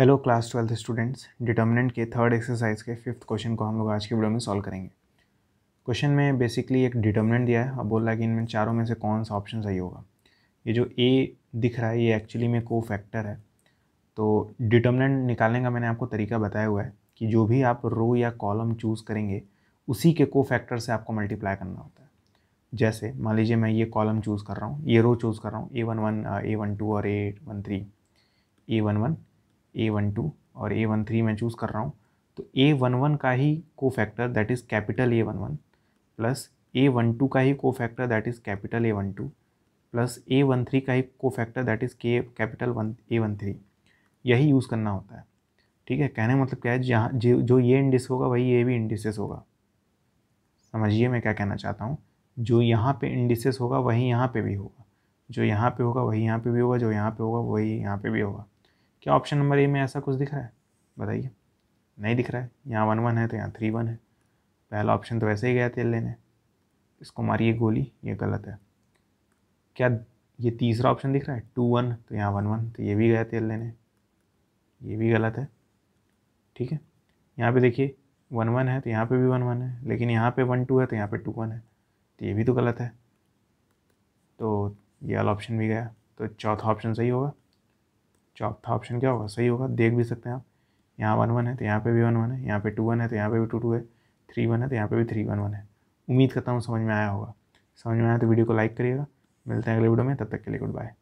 hello class twelfth students determinant के third exercise के fifth question को हम लोग आज की वीडियो में सॉल्व करेंगे क्वेश्चन में बेसिकली एक डिटर्मिनेंट दिया है अब बोल रहा है कि इनमें चारों में से कौन सा ऑप्शन सही होगा ये जो ए दिख रहा है ये एक्चुअली में को फैक्टर है तो डिटर्मिनेंट निकालने का मैंने आपको तरीका बताया हुआ है कि जो भी आप रो या कॉलम चूज़ करेंगे उसी के को फैक्टर से आपको मल्टीप्लाई करना होता है जैसे मान लीजिए मैं ये कॉलम चूज़ कर रहा हूँ ये रो चूज़ कर रहा हूँ a one one a one two और a one three a one one a one two और ए वन थ्री मैं चूज़ कर रहा हूँ तो ए वन वन का ही cofactor that is capital A one one plus a one two का ही cofactor that is capital A one two plus a one three का ही को फैक्टर दैट इज़ के capital one a one three यही use करना होता है ठीक है कहने मतलब क्या है जहाँ जो ये इंडिस होगा वही ये भी इंडिसेस होगा समझिए मैं क्या कहना चाहता हूँ जो यहाँ पे इंडिसेस होगा वही यहाँ पे भी होगा जो यहाँ पे होगा वही यहाँ पे भी होगा जो यहाँ पे होगा वही यहाँ पे भी होगा क्या ऑप्शन नंबर ए में ऐसा कुछ दिख रहा है बताइए नहीं दिख रहा है यहाँ वन वन है तो यहाँ थ्री वन है पहला ऑप्शन तो वैसे ही गया तेल लेने इसको मारिए गोली ये गलत है क्या ये तीसरा ऑप्शन दिख रहा है टू वन तो यहाँ वन वन तो ये भी गया तेल लेने ये भी गलत है ठीक है यहाँ पे देखिए वन वन है तो यहाँ पे भी वन वन है लेकिन यहाँ पे वन टू है तो यहाँ पे टू वन है तो ये भी तो गलत है तो ये वाला ऑप्शन भी गया तो चौथा ऑप्शन सही होगा चौथा ऑप्शन क्या होगा सही होगा देख भी सकते हैं आप यहाँ वन वन है तो यहाँ पे भी वन वन है यहाँ पे टू वन है तो यहाँ पे भी टू टू है थ्री वन है तो यहाँ पे भी थ्री वन वन है उम्मीद करता हूँ समझ में आया होगा समझ में आया तो वीडियो को लाइक करिएगा मिलते हैं अगले वीडियो में तब तक के लिए गुड बाय